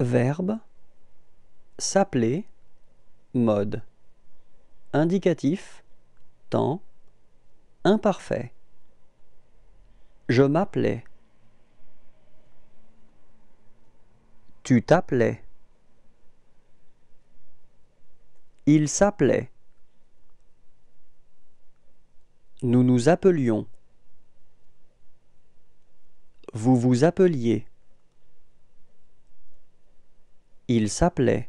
Verbe s'appeler mode indicatif temps imparfait Je m'appelais Tu t'appelais Il s'appelait Nous nous appelions Vous vous appeliez il s'appelait